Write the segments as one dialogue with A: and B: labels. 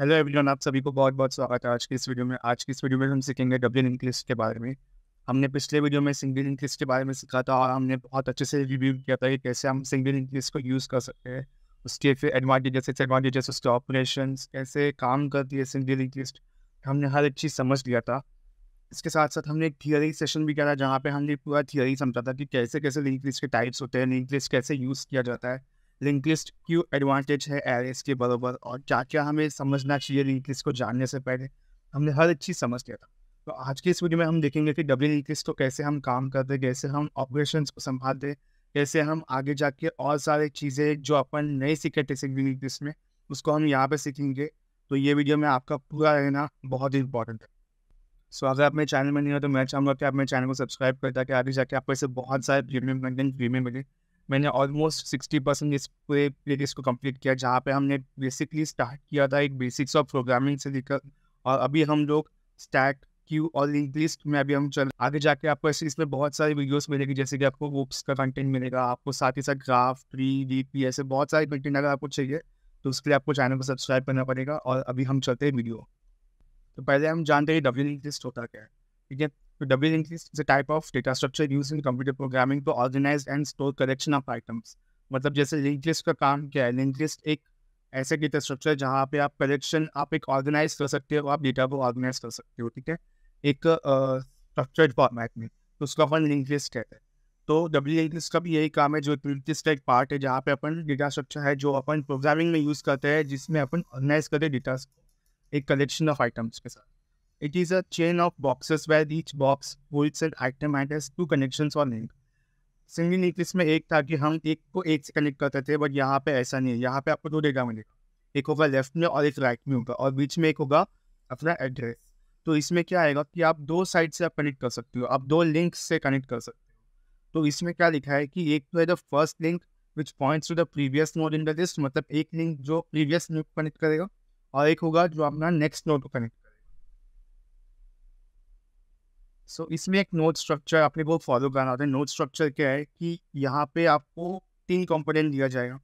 A: Hello everyone आप सभी को बहुत बहुत स्वागत है आज की इस वीडियो में आज की इस वीडियो में हम सीखेंगे डब्लिन इंक्लिस्ट के बारे में हमने पिछले वीडियो में सिंगल लिंक के बारे में सीखा था और हमने बहुत अच्छे से रिव्यू किया था कि कैसे हम सिंगल लिंक को यूज़ कर सकते हैं उसके फिर एडवांटेजेस एडवांटेजेस उसके ऑपरेशन कैसे काम करती है सिंगल इंक्लिस्ट हमने हर एक चीज़ समझ लिया था इसके साथ साथ हमने एक थियरी सेशन भी किया था जहाँ पर हमने पूरा थियरी समझा था कि कैसे कैसे लिंक लिस्ट के टाइप्स होते हैं लिंक लिस्ट कैसे यूज़ किया जाता है लिंक लिस्ट क्यों एडवांटेज है एरेज के बरोबर और क्या क्या हमें समझना चाहिए लिंक लिस्ट को जानने से पहले हमने हर एक चीज़ समझ लिया था तो आज की इस वीडियो में हम देखेंगे कि डब्ल्यू लिंक लिस्ट को कैसे हम काम करते कैसे हम ऑपरेशन को संभालते कैसे हम आगे जाके और सारी चीज़ें जो अपन नहीं सीखे थे लिंक लिस्ट में उसको हम यहाँ पर सीखेंगे तो ये वीडियो में आपका पूरा रहना बहुत ही इंपॉर्टेंट है सो अगर आप मेरे चैनल में नहीं हो तो मैं चाहूँगा कि आप मेरे चैनल को सब्सक्राइब कर ताकि आगे जाके आपको ऐसे बहुत सारे प्रीमियम कंटेंट फ्री में मिले मैंने ऑलमोस्ट सिक्सटी परसेंट इस पूरे प्ले लिस्ट को कंप्लीट किया जहाँ पे हमने बेसिकली स्टार्ट किया था एक बेसिक्स ऑफ प्रोग्रामिंग से लेकर और अभी हम लोग स्टैक क्यू और लिंक लिस्ट में अभी हम चल आगे जाके आपको इसमें बहुत सारी वीडियोस मिलेगी जैसे कि आपको वोप्स का कंटेंट मिलेगा आपको साथ ही साथ ग्राफ ट्री डी पी ऐसे बहुत सारे कंटेंट अगर आपको चाहिए तो उसके लिए आपको चैनल को सब्सक्राइब करना पड़ेगा और अभी हम चलते हैं वीडियो तो पहले हम जानते हैं डब्ल्यू लिंक लिस्ट होता क्या है ठीक है WLink is a type of data structure used in computer programming to organize and store collection of items. मतलब जैसे लिंक लिस्ट का काम क्या है लिंक लिस्ट एक ऐसे डेटा स्ट्रक्चर है जहाँ पे आप कलेक्शन आप एक ऑर्गेनाइज कर सकते हो आप डेटा को ऑर्गेनाइज कर सकते हो ठीक है एक स्ट्रक्चर्ड फॉर्मेट में तो उसका अपन लिंक लिस्ट कहते हैं तो डब्ल्यू लिंक लिस्ट का भी यही काम है जो लिंक लिस्ट का एक पार्ट है जहाँ पे अपन डेटा स्ट्रक्चर है जो अपन प्रोग्रामिंग में यूज़ करते हैं जिसमें अपन ऑर्गेनाइज करते हैं डेटा एक कलेक्शन ऑफ आइटम्स के साथ It is a chain of boxes where each box holds an item and has two connections or link. Single न्यूक्लिस में एक था कि हम एक को एक से कनेक्ट करते थे बट यहाँ पे ऐसा नहीं है यहाँ पे आपको दो डेटा मिलेगा एक होगा लेफ्ट में और एक राइट में होगा और बीच में एक होगा अपना एड्रेस तो इसमें क्या आएगा कि आप दो साइड से आप कनेक्ट कर सकते हो आप दो लिंक से कनेक्ट कर सकते हो तो इसमें क्या लिखा है कि एक तो है the first link which points to the previous node in the list मतलब एक लिंक जो प्रीवियस नोट कनेक्ट करेगा और एक होगा जो अपना नेक्स्ट नोट को कनेक्ट करेगा सो so, इसमें एक नोट स्ट्रक्चर अपने को फॉलो करना होता है नोट स्ट्रक्चर क्या है कि यहाँ पे आपको तीन कंपोनेंट दिया जाएगा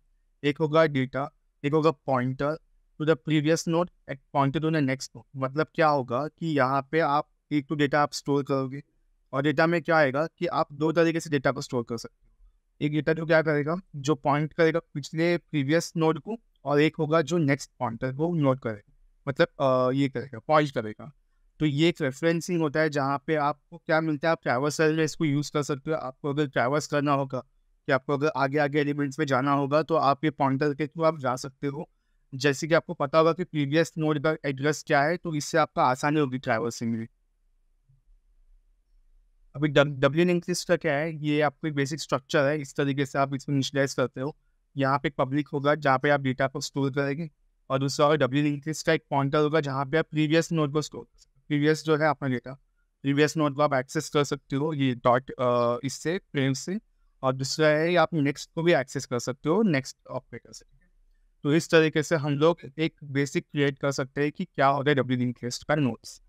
A: एक होगा डेटा एक होगा pointer to the previous node एक pointer to the next node मतलब क्या होगा कि यहाँ पे आप एक तो डेटा आप स्टोर करोगे और डेटा में क्या आएगा कि आप दो तरीके से डेटा को स्टोर कर सकते हो एक डेटा जो क्या करेगा जो पॉइंट करेगा पिछले प्रीवियस नोट को और एक होगा जो नेक्स्ट पॉइंटर को नोट करेगा मतलब आ, ये करेगा पॉइंट करेगा तो ये एक रेफरेंसिंग होता है जहाँ पे आपको क्या मिलता है आप ट्रैवर्स में इसको यूज़ कर सकते हो आपको अगर ट्रैवर्स करना होगा कि आपको अगर आगे आगे एलिमेंट्स में जाना होगा तो आप ये पॉइंटर के थ्रू आप जा सकते हो जैसे कि आपको पता होगा कि प्रीवियस नोड का एड्रेस क्या है तो इससे आपका आसानी होगी ट्रैवर्सिंग में अभी डब्ल्यू लिंक लिस्ट का क्या है ये आपको एक बेसिक स्ट्रक्चर है इस तरीके से आप इसको इनिशलाइज करते हो यहाँ पे एक पब्लिक होगा जहाँ पे आप डेटा को स्टोर करेंगे और दूसरा होगा डब्ल्यू लिंक लिस्ट का एक पॉइंटर होगा जहाँ पे आप प्रीवियस नोट को स्टोर कर सकते प्रीवियस जो है आपने डेटा प्रीवियस नोट आप एक्सेस कर सकते हो ये डॉट इससे फ्रेम से और दूसरा है आप नेक्स्ट को भी एक्सेस कर सकते हो नेक्स्ट ऑपरेटर से तो इस तरीके से हम लोग एक बेसिक क्रिएट कर सकते हैं कि क्या होता है डब्ल्यू डी इंटरेस्ट का नोट्स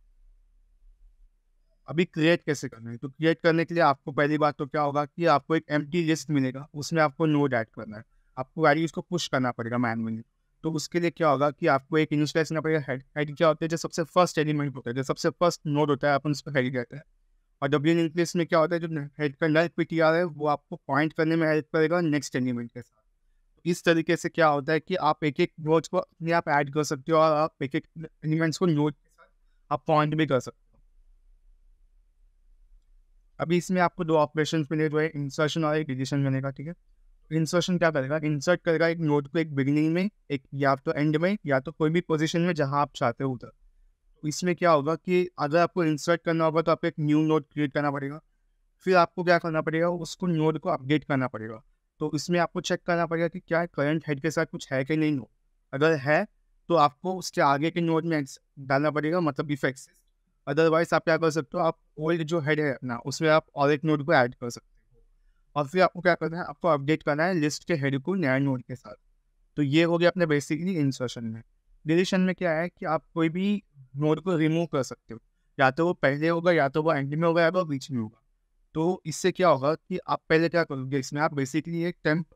A: अभी क्रिएट कैसे करना है तो क्रिएट करने के लिए आपको पहली बात तो क्या होगा कि आपको एक एम लिस्ट मिलेगा उसमें आपको नोट ऐड करना है आपको वैल्यूज को पुश करना पड़ेगा मैनुअली तो उसके लिए क्या होगा कि आपको एक इनिशलाइज करना पड़ेगा हेड हेड क्या होता है जो सबसे फर्स्ट एलिमेंट होता है जो सबसे फर्स्ट नोड होता है अपन उसको हेड कहते हैं और डब्ल्यू इनक्लेस में क्या होता है जो हेड का नल पी टी आर है वो आपको पॉइंट करने में हेल्प करेगा नेक्स्ट एलिमेंट के साथ इस तरीके से क्या होता है कि आप एक एक नोट को अपने आप ऐड कर सकते हो और आप एक एक एलिमेंट्स को नोट के साथ आप पॉइंट भी कर सकते हो अभी इसमें आपको दो ऑपरेशन मिले जो है इंसर्शन और एक डिलीशन मिलेगा ठीक है इंसर्शन क्या करेगा इंसर्ट करेगा एक नोट को एक बिगिनिंग में एक या तो एंड में या तो कोई भी पोजिशन में जहाँ आप चाहते हो उधर तो इसमें क्या होगा कि अगर आपको इंसर्ट करना होगा तो आपको एक न्यू नोट क्रिएट करना पड़ेगा फिर आपको क्या करना पड़ेगा उसको नोट को अपडेट करना पड़ेगा तो इसमें आपको चेक करना पड़ेगा कि क्या करंट हेड के साथ कुछ है कि नहीं नोट अगर है तो आपको उसके आगे के नोट में डालना पड़ेगा मतलब इफेक्ट अदरवाइज आप क्या कर सकते हो आप ओल्ड जो हेड है अपना उसमें आप और एक नोट को ऐड कर सकते हो और फिर आपको क्या करना है आपको अपडेट करना है लिस्ट के हेड को नया नोड के साथ तो ये हो गया अपने बेसिकली इंसर्शन में डिलीशन में क्या है कि आप कोई भी नोड को रिमूव कर सकते हो या तो वो पहले होगा या तो वो एंड में होगा या तो बीच में होगा तो इससे क्या होगा कि आप पहले क्या करोगे इसमें आप बेसिकली एक टेम्प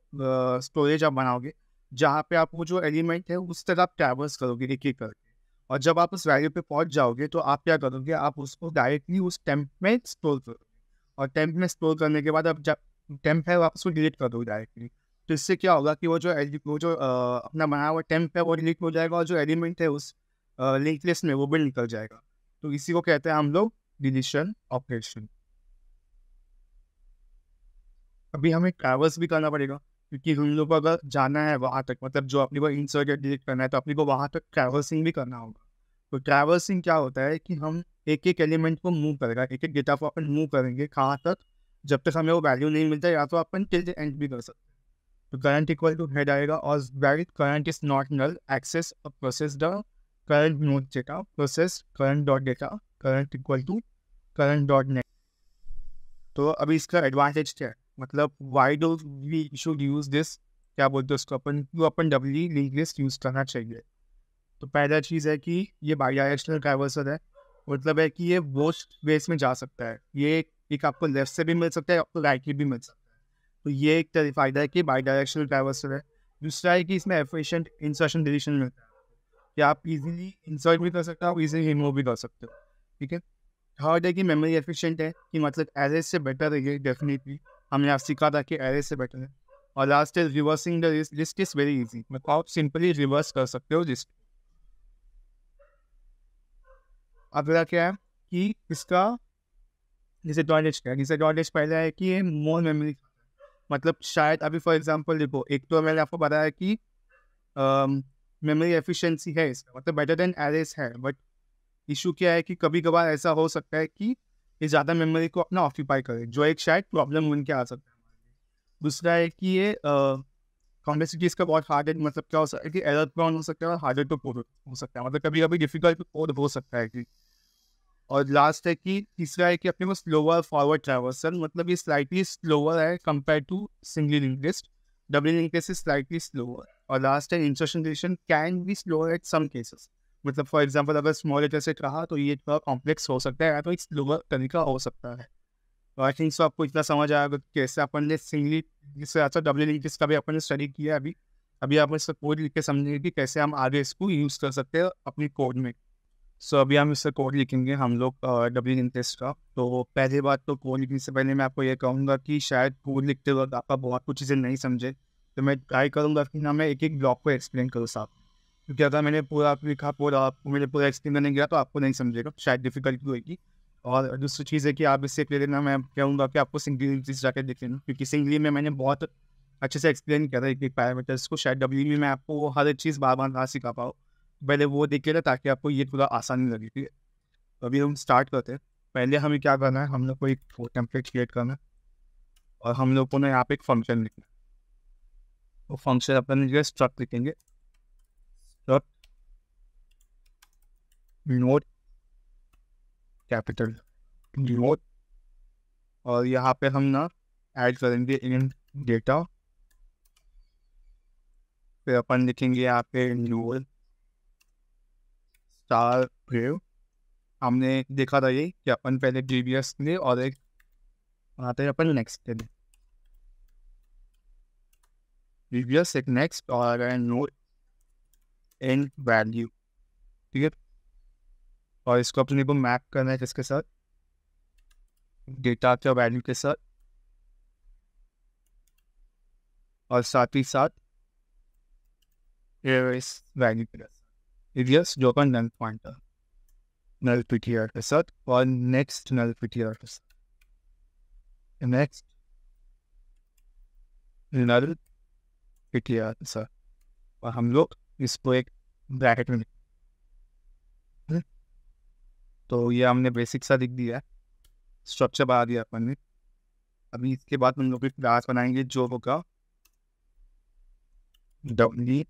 A: स्टोरेज आप बनाओगे जहाँ पे आपको जो एलिमेंट है उस तरह आप ट्रैवल्स करोगे एक एक करके और जब आप उस वैल्यू पे पहुँच जाओगे तो आप क्या करोगे आप उसको डायरेक्टली उस टेम्प में स्टोर करोगे और टेम्प में स्टोर करने के बाद आप जब टेम्प है वापस आप उसको डिलीट कर दो डायरेक्टली तो इससे क्या होगा कि वो जो वो जो अपना बनाया हुआ टेम्प है वो डिलीट हो जाएगा और जो एलिमेंट है उस लिंक लिस्ट में वो भी निकल जाएगा तो इसी को कहते हैं हम लोग डिलीशन ऑपरेशन अभी हमें ट्रैवल्स भी करना पड़ेगा क्योंकि हम लोग को अगर जाना है वहाँ तक मतलब जो अपने को इंसर्ट या डिलीट करना है तो अपने को वहाँ तक ट्रैवल्सिंग भी करना होगा तो ट्रैवल्सिंग क्या होता है कि हम एक एक एलिमेंट को मूव करेगा एक एक डेटा को अपन मूव करेंगे कहाँ तक जब तक हमें वो वैल्यू नहीं मिलता या तो आप टिल द एंड भी कर सकते तो करंट इक्वल टू हेड आएगा और valid current is not null access और process the current node data process current dot data current equal to current dot next तो अभी इसका एडवांटेज क्या है मतलब why do we should use this क्या बोलते हैं उसको अपन वो अपन डब्ल्यू लिंक लिस्ट यूज़ करना चाहिए तो पहला चीज़ है कि ये बाई डायरेक्शनल ट्रैवर्सल है मतलब है कि ये वोस्ट वेस में जा सकता है ये एक आपको लेफ्ट से भी मिल सकता है आपको राइट भी मिल सकता है तो ये एक तरह फायदा है कि बाई डायरेक्शनल ट्रैवर्सल है दूसरा है कि इसमें एफिशिएंट इंसर्शन डिलीशन मिलता है कि आप इजीली इंसर्ट भी कर सकते हो इजीली रिमूव भी कर सकते हो ठीक है थर्ड है कि मेमोरी एफिशिएंट है कि मतलब एरेज से बेटर है ये डेफिनेटली हमने आप सीखा था कि एरेज से बेटर है और last is reversing the list is very easy मतलब आप सिंपली रिवर्स कर सकते हो लिस्ट अगला क्या है कि इसका डिसएडवांटेज क्या डिसएडवांटेज पहला है कि ये मोर मेमोरी मतलब शायद अभी फॉर एग्जांपल देखो एक तो मैंने आपको बताया कि मेमोरी एफिशिएंसी है इसका मतलब बेटर देन एरेस है बट इशू क्या है कि कभी कभार ऐसा हो सकता है कि ये ज़्यादा मेमोरी को अपना ऑक्यूपाई करे जो एक शायद प्रॉब्लम बन के आ सकता है दूसरा है कि ये कॉम्प्लेक्सिटी इसका बहुत हार्ड हार्डेड मतलब क्या हो सकता है कि एरर प्रॉन हो सकता है और हार्ड टू कोड हो सकता है मतलब कभी कभी डिफिकल्ट कोड हो सकता है कि और लास्ट है कि तीसरा है कि अपने को स्लोअर फॉरवर्ड ट्रैवर्सल मतलब ये स्लाइटली स्लोअर है compare to singly link W double is slightly slower और लास्ट है insertion relation can be slower at some cases मतलब फॉर एग्जाम्पल अगर स्मॉल लेटर से कहा तो ये थोड़ा कॉम्प्लेक्स हो सकता है या तो एक स्लोअर तरीका हो सकता है तो आई थिंक सो आपको इतना समझ आएगा कैसे अपन ने सिंगली जिससे अच्छा डब्ल्यू लिंक का भी अपन ने स्टडी किया अभी अभी आप इसको कोड लिख के समझेंगे कि कैसे हम आगे इसको यूज़ कर सकते हैं अपनी कोड में सो so, अभी हम इससे कोड लिखेंगे हम लोग डब्ल्यू इंटरेस्ट का तो पहली बात तो कोड लिखने से पहले मैं आपको ये कहूँगा कि शायद कोड लिखते वक्त आपका बहुत कुछ चीज़ें नहीं समझे तो मैं ट्राई करूँगा कि ना मैं एक एक ब्लॉक को एक्सप्लेन करूँ साहब क्योंकि अगर मैंने पूरा लिखा पूरा आपको मैंने पूरा एक्सप्लेन करने गया तो आपको नहीं समझेगा शायद डिफिकल्टी होगी और दूसरी चीज़ है कि आप इससे पहले ना मैं कहूँगा कि आपको सिंगली इंटरेस्ट जाकर देख लेना क्योंकि सिंगली में मैंने बहुत अच्छे से एक्सप्लेन किया था एक एक पैरामीटर्स को शायद डब्ल्यू में मैं आपको हर एक चीज़ बार बार ना सिखा पाऊँ पहले वो देखे ना ताकि आपको ये थोड़ा आसानी लगे ठीक है तो अभी हम स्टार्ट करते हैं पहले हमें क्या करना है हम लोग को एक टेम्पलेट क्रिएट करना है और हम लोग को ना यहाँ पे एक फंक्शन लिखना है वो फंक्शन अपन जो स्ट्रक लिखेंगे स्ट्रक नोट कैपिटल नोट और यहाँ पे हम ना ऐड करेंगे इन डेटा फिर अपन लिखेंगे यहाँ पे न्यूअल स्टार ग्रेव हमने देखा था ये कि अपन पहले बी एस लिए और एक बनाते हैं अपन नेक्स्ट के लिए प्रीवियस एक नेक्स्ट और नोट एंड वैल्यू ठीक है और इसको अपने को मैप करना है किसके साथ डेटा के वैल्यू के साथ और साथ ही साथ वैल्यू साथ एरियस जो का नल पॉइंट है नल पीटीआर के साथ और नेक्स्ट नल पीटीआर के साथ नेक्स्ट नल पीटीआर के साथ और हम लोग इसको एक ब्रैकेट में तो ये हमने बेसिक सा दिख दिया स्ट्रक्चर बना दिया अपन ने अभी इसके बाद हम लोग एक क्लास बनाएंगे जो होगा डब्ल्यू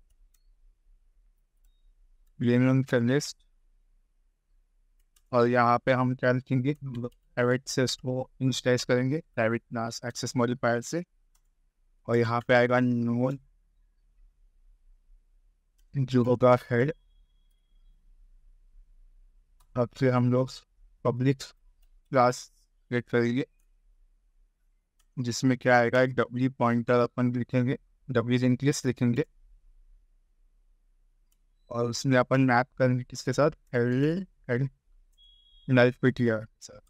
A: ग्लेनियन फेलिस्ट और यहाँ पे हम क्या लिखेंगे एवेट से उसको इंस्टाइज करेंगे एवेट नास एक्सेस मॉडिफायर से और यहाँ पे आएगा नोन जो होगा हेड अब से हम लोग पब्लिक क्लास क्रिएट करेंगे जिसमें क्या आएगा एक डब्ल्यू पॉइंटर अपन लिखेंगे डब्ल्यू इंक्लिस लिखेंगे और उसमें अपन मैप करने किसके साथ हेनरी एंड नाइफ पिटिया सर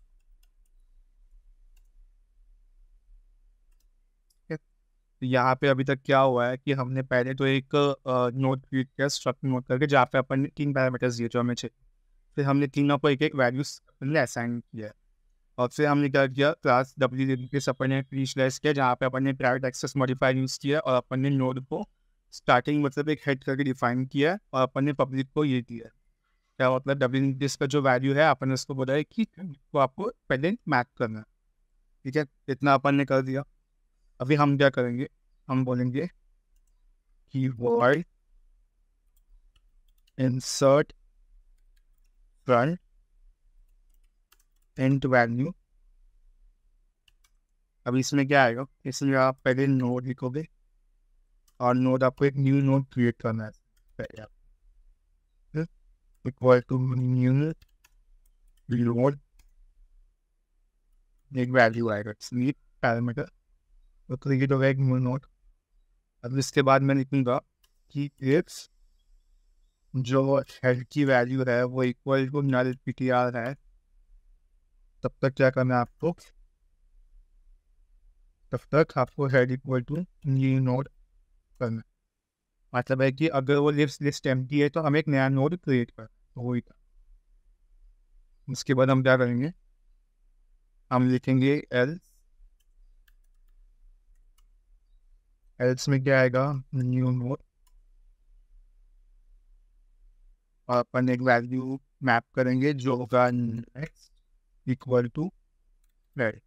A: यहाँ पे अभी तक क्या हुआ है कि हमने पहले तो एक नोट क्रिएट किया स्ट्रक्ट नोट करके जहाँ पे अपन ने तीन पैरामीटर्स दिए जो हमें चाहिए फिर हमने तीनों को एक एक वैल्यूज अपने असाइन किया और फिर हमने क्या किया क्लास डब्ल्यू के अपन ने प्रीशलाइज किया जहाँ पे अपन ने प्राइवेट एक्सेस मॉडिफायर यूज़ किया और अपन ने नोट को स्टार्टिंग मतलब एक हेड करके डिफाइन किया और अपन ने पब्लिक को ये दिया क्या मतलब डब्लिंग का जो वैल्यू है अपन ने उसको बोला है कि वो आपको पहले मैप करना ठीक है इतना अपन ने कर दिया अभी हम क्या करेंगे हम बोलेंगे की word insert front end value अब इसमें क्या आएगा इसमें आप पहले नोट लिखोगे और नोड आपको एक न्यू नोड क्रिएट करना है एक वैल्यू आएगा स्लीप पैरामीटर तो क्रिएट होगा एक न्यू नोड अब इसके बाद मैं लिखूंगा कि इट्स जो हेड की वैल्यू है वो equal to null P T R है तब तक क्या करना है आपको तब तक आपको head equal to new node करना मतलब है कि अगर वो लिस्ट लिस्ट एम्प्टी है तो हम एक नया नोड क्रिएट कर तो वही था उसके बाद हम क्या करेंगे हम लिखेंगे एल्स एल्स में क्या आएगा न्यू नोड और अपन एक वैल्यू मैप करेंगे जो होगा नेक्स्ट इक्वल टू रेड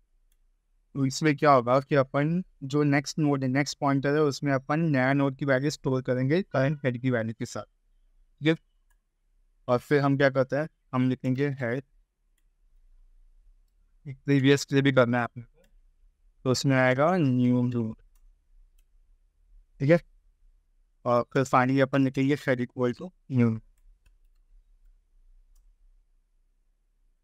A: तो इसमें क्या होगा कि अपन जो नेक्स्ट नोड है नेक्स्ट पॉइंटर है उसमें अपन नया नोड की वैल्यू स्टोर करेंगे करंट हेड की वैल्यू के साथ ठीक है और फिर हम क्या करते हैं हम लिखेंगे हेड प्रीवियस के लिए भी करना है आपने तो उसमें आएगा न्यू नोड ठीक है और फिर फाइनली अपन लिखेंगे head equal to new node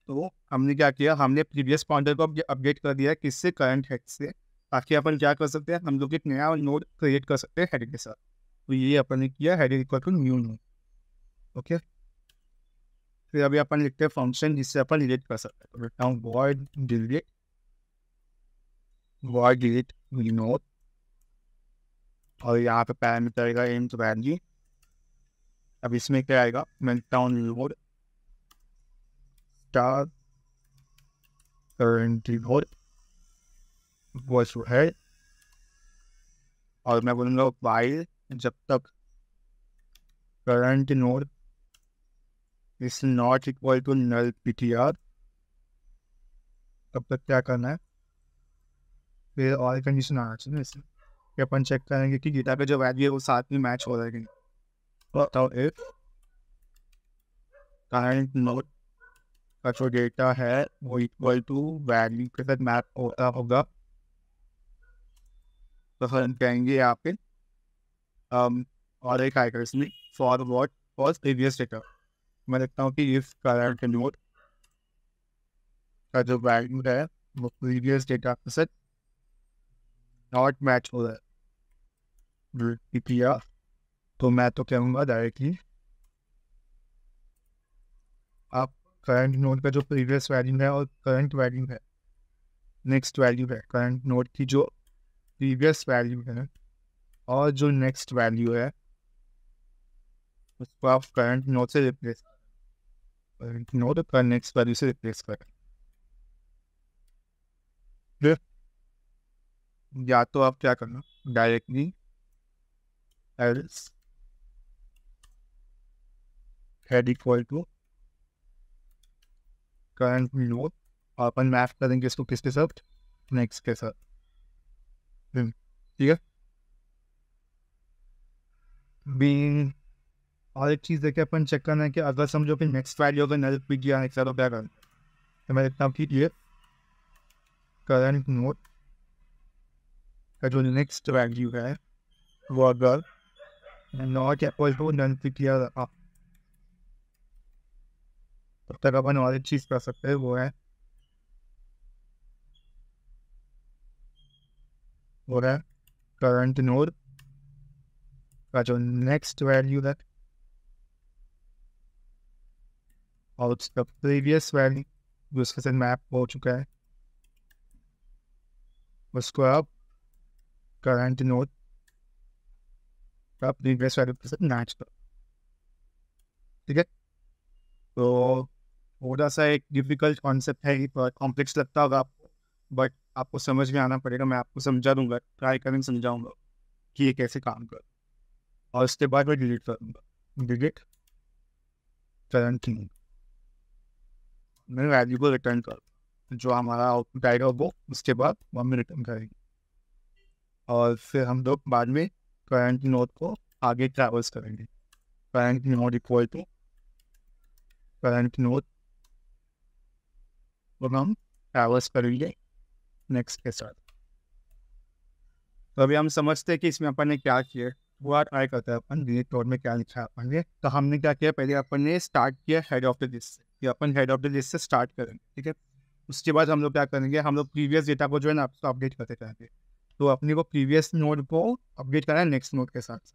A: तो हमने क्या किया हमने प्रीवियस पॉइंटर को अपडेट कर दिया किससे करंट हेड से ताकि अपन क्या कर सकते हैं हम लोग एक नया नोड क्रिएट कर सकते हैं हेड के साथ तो ये अपन ने किया head equal to new node okay फिर अभी अपन लिखते हैं फंक्शन जिससे अपन डिलीट कर सकते हैं लिखता हूँ डिलीट वॉइड डिलीट नोड और यहाँ पे पैरामीटर आएगा एम तो जी अब इसमें क्या आएगा मैं लिखता हूँ node star currently vote voice to head और मैं बोलूँगा वाइल जब तक current node is not equal to null P T R तब तक क्या करना है फिर और कंडीशन आना चाहिए ना इसमें कि अपन चेक करेंगे कि गीता पे जो वैल्यू है वो साथ में मैच हो रहा है कि नहीं करंट नोड आपका जो डेटा है वो इक्वल टू वैल्यू के साथ मैप होता होगा तो हम कहेंगे आपके um, और एक आएगा इसमें for what for previous data मैं देखता हूँ कि इस करंट नोट का जो वैल्यू है वो प्रीवियस डेटा के साथ नॉट मैच हो रहा है किया तो मैं तो कहूँगा डायरेक्टली आप करंट नोड का जो प्रीवियस वैल्यू है और करंट वैल्यू है नेक्स्ट वैल्यू है करंट नोड की जो प्रीवियस वैल्यू है और जो नेक्स्ट वैल्यू है उसको आप करंट नोड से रिप्लेस करंट नोड का नेक्स्ट वैल्यू से रिप्लेस करें या तो आप क्या करना directly else head equal to current load और अपन मैप करेंगे इसको किसके साथ नेक्स्ट के साथ hmm, ठीक है बीन और एक चीज़ देखिए अपन चेक करना है कि अगर समझो कि नेक्स्ट वैल्यू अगर नल पी गया नेक्स्ट तो क्या करना तो मैं इतना ये करंट नोट का जो नेक्स्ट वैल्यू है वो अगर not equal to null P किया तब तक अपन और एक चीज़ कर सकते हैं वो है वो है करंट नोड का जो नेक्स्ट वैल्यू है और उसका प्रीवियस वैल्यू उसके साथ मैप हो चुका है उसको आप करंट नोड का प्रीवियस वैल्यू के साथ मैच करो ठीक है तो थोड़ा सा एक डिफिकल्ट कॉन्सेप्ट है कॉम्प्लेक्स लगता होगा आपको बट आपको समझ में आना पड़ेगा मैं आपको समझा दूंगा ट्राई करेंगे समझाऊंगा कि ये कैसे काम कर और उसके बाद मैं डिलीट कर दूंगा डिलीट करंट मैं वैल्यू को रिटर्न कर जो हमारा आउटपुट आएगा वो उसके बाद वो हमें रिटर्न करेंगे और फिर हम लोग बाद में करंट नोट को आगे ट्रैवल्स करेंगे current node equal to current node अब हम ट्रैवर्स करेंगे नेक्स्ट के साथ तो अभी हम समझते हैं कि इसमें अपन ने क्या किया पूरा ट्राई करते हैं अपन डिलीट तौर में क्या लिखा है अपन ने तो हमने क्या किया पहले अपन ने स्टार्ट किया हेड ऑफ द लिस्ट से कि अपन हेड ऑफ द लिस्ट से स्टार्ट करेंगे ठीक है उसके बाद हम लोग क्या करेंगे हम लोग प्रीवियस डेटा को जो है ना आपको अपडेट करते जाएंगे तो अपने को प्रीवियस नोट को अपडेट करना है नेक्स्ट नोट के साथ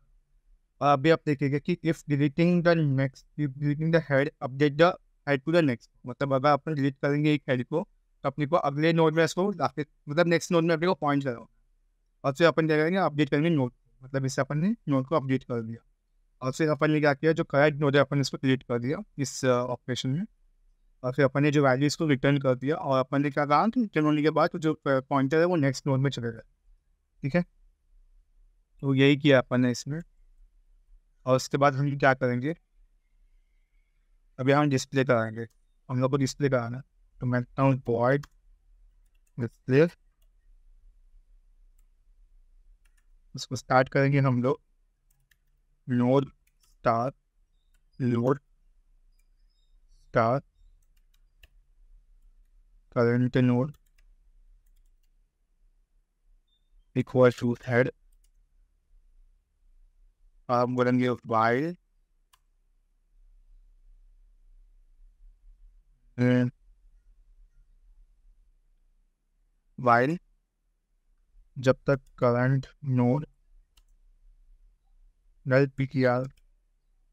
A: और अभी आप देखेंगे कि if deleting the next deleting the head update the head to the next मतलब अगर अपन डिलीट करेंगे एक हेड को तो अपने को अगले नोट में इसको मतलब नेक्स्ट नोट में अपने को पॉइंट लगाओ और फिर अपन क्या करेंगे अपडेट करेंगे नोट मतलब इससे अपन ने नोट को अपडेट कर दिया और फिर अपन ने क्या किया जो करेक्ट नोट है अपन इसको डिलीट कर दिया इस ऑपरेशन uh, में और फिर अपन ने जो वैल्यू इसको रिटर्न कर दिया और अपन ने क्या कहा कि रिटर्न होने के बाद जो पॉइंटर uh, है वो नेक्स्ट नोट में चले गए ठीक है तो यही किया अपन ने इसमें और उसके बाद हम क्या करेंगे अभी हम डिस्प्ले कराएंगे हम लोग को डिस्प्ले कराना तो मैं कहता हूँ बॉइड डिस्प्ले उसको स्टार्ट करेंगे हम लोग node star node star current node equal to head. I'm बोलेंगे वाइल्ड वायर वाइल जब तक current node null P T R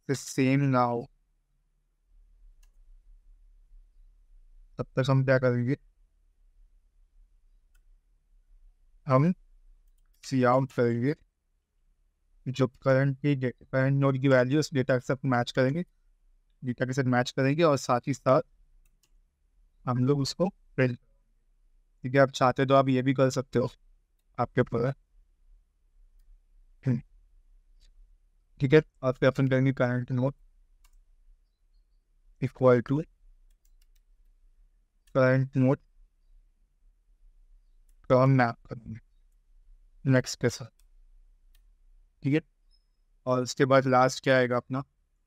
A: से सेम ना हो तब तक हम क्या करेंगे हम सी आउट करेंगे जो करंट की करंट नोड की वैल्यूज डेटा के साथ मैच करेंगे डेटा के साथ मैच करेंगे और साथ ही साथ हम लोग उसको प्रिंट ठीक है आप चाहते तो आप ये भी कर सकते हो आपके ऊपर हम्म। ठीक है और फिर अपन करेंगे current node equal to current node तो मैप करेंगे नेक्स्ट के साथ ठीक है और उसके बाद लास्ट क्या आएगा अपना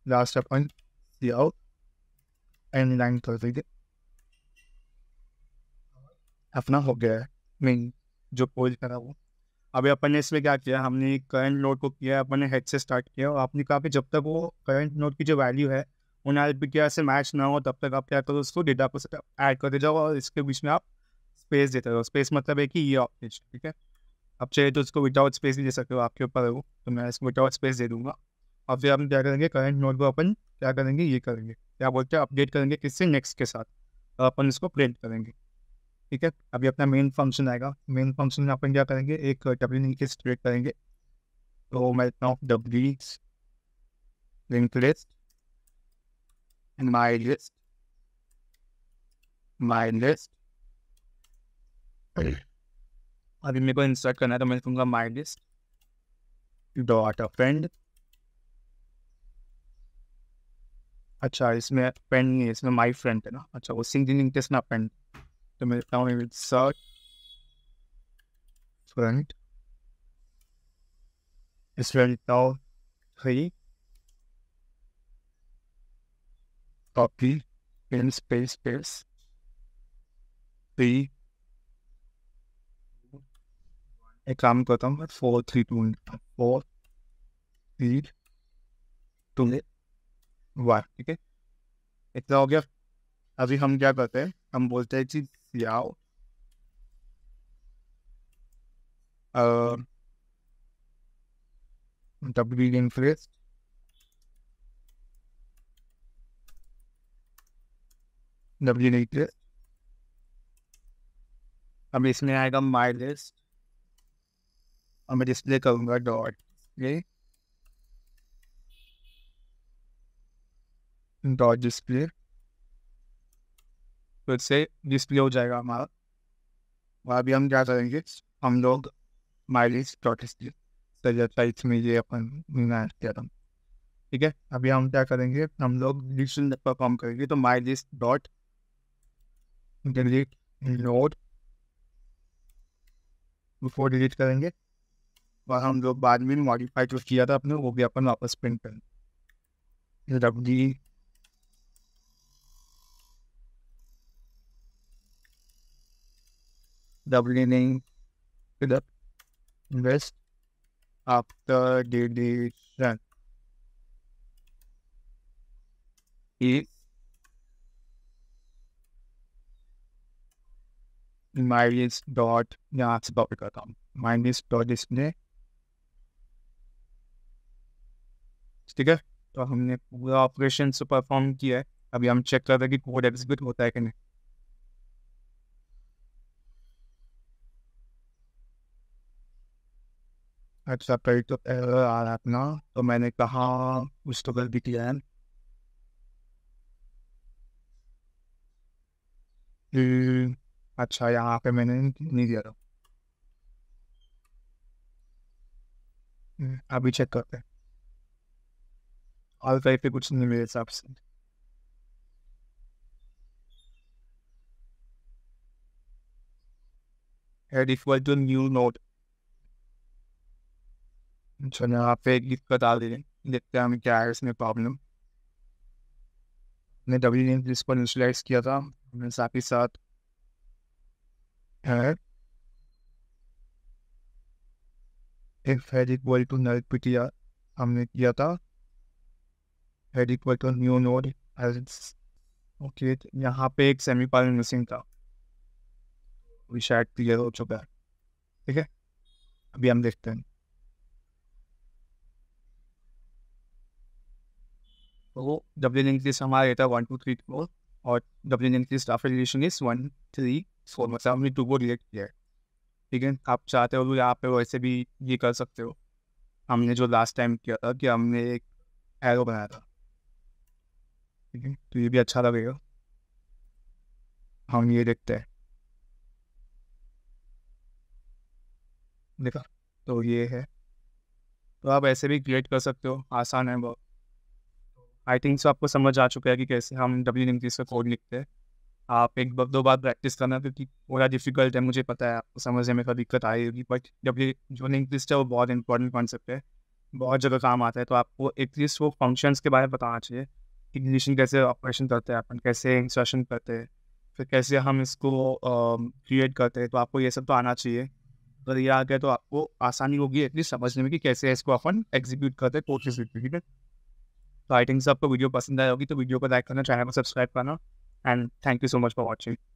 A: लास्ट अपन सी आउट एंड लाइन कर देंगे अपना हो गया है मीन जो पोल करा वो अभी अपन ने इसमें क्या किया हमने करंट नोट को किया अपन ने हेड से स्टार्ट किया और आपने कहा कि जब तक वो करंट नोट की जो वैल्यू है उन एल से मैच ना हो तब तक आप क्या करो उसको डेटा को ऐड करते जाओ और इसके बीच में आप स्पेस देते रहो स्पेस मतलब है कि ये ऑप्शन ठीक है आप चाहिए तो उसको विदाउट स्पेस नहीं दे सकते हो आपके ऊपर हो वो तो मैं इसको विदाउट स्पेस दे दूंगा और फिर हम क्या करेंगे करंट नोट को अपन क्या करेंगे ये करेंगे क्या बोलते हैं अपडेट करेंगे किससे नेक्स्ट के साथ तो अपन इसको प्रिंट करेंगे ठीक है अभी अपना मेन फंक्शन आएगा मेन फंक्शन में अपन क्या करेंगे एक डब्ल्यू लिंकेज क्रिएट करेंगे तो मैं लिखता हूँ W link list and my list my list अभी मेरे को इंसर्ट करना है तो मैं लिखूंगा my list dot a friend अच्छा इसमें पेन नहीं है इसमें माई फ्रेंड है ना अच्छा वो सिंगल लिंक टेस्ट ना pen So my town will suck. Front. Is ready now. Three. Copy. In space space. Three. एक काम करता हूँ मैं four three two four three two वाह ठीक है इतना हो गया अभी हम क्या करते हैं हम बोलते हैं कि social. Uh, the breeding phase. W neat list अब इसमें आएगा माई लिस्ट और मैं डिस्प्ले करूँगा डॉट डिस्प्ले डॉट डिस्प्ले फिर से डिस्प्ले हो जाएगा हमारा और अभी हम क्या करेंगे हम लोग माइलेज डॉट साइट्स में ये अपन किया था ठीक है अभी हम क्या करेंगे हम लोग डिजिटल परफॉर्म करेंगे तो mileage dot delete node before delete करेंगे और हम लोग बाद में मॉडिफाई जो किया था अपने वो भी अपन वापस प्रिंट करेंगे W doubling to the invest after dilution is minus dot यहाँ से टॉपिक करता हूँ माइनस डॉट इसने ठीक है तो हमने पूरा ऑपरेशन से परफॉर्म किया है अभी हम चेक कर रहे हैं कि कोड एग्जीक्यूट होता है कि नहीं अच्छा हाँ, पेट तो एरर आ रहा था ना तो मैंने कहा तो गलती किया है हम्म, अच्छा यहाँ पे मैंने नहीं दिया था हम्म, अभी चेक करते हैं और पे कुछ नहीं मेरे हिसाब से head equal to new node अच्छा ना आप एक लिस्ट बता दे देखते हैं हमें क्या है इसमें प्रॉब्लम मैं डब्ल्यू नेम जिस पर इंस्टलाइज किया था हमने साथ ही साथ है एक head equal to null P T R हमने किया था head equal to new node okay यहाँ पे एक सेमी पाल मिसिंग था वी शायद क्लियर हो चुका है ठीक है अभी हम देखते हैं वो डब्ल्यू एन list हमारा रहता है वन टू थ्री फोर और W N list staff relation is one three four मतलब हमने टू को रिलेट किया है ठीक है आप चाहते हो तो यहाँ पे वैसे भी ये कर सकते हो हमने जो लास्ट टाइम किया था कि हमने एक एरो बनाया था ठीक है तो ये भी अच्छा लगेगा हम ये देखते हैं देखा तो ये है तो आप ऐसे भी क्रिएट कर सकते हो आसान है बहुत आई थिंक सो आपको समझ आ चुका है कि कैसे हम डब्ल्यू निमतीस का कोड लिखते हैं आप एक दो बार प्रैक्टिस करना क्योंकि बड़ा डिफिकल्ट है मुझे पता है आपको समझने में कभी दिक्कत आई होगी बट डब्ल्यू जो लिस्ट है वो बहुत इंपॉर्टेंट कॉन्सेप्ट है बहुत जगह काम आता है तो आपको एटलीस्ट वो फंक्शंस के बारे में बताना चाहिए इग्निशन कैसे ऑपरेशन करते हैं अपन कैसे इंस्ट्रक्शन करते हैं फिर कैसे हम इसको क्रिएट uh, करते हैं तो आपको ये सब तो आना चाहिए अगर ये आ गया तो आपको आसानी होगी एटलीस्ट समझने में कि कैसे इसको अपन एग्जीक्यूट करते हैं कोर्सेज ठीक है तो आई थिंक सबको वीडियो पसंद आए होगी तो वीडियो को लाइक करना चैनल को सब्सक्राइब करना and thank you so much for watching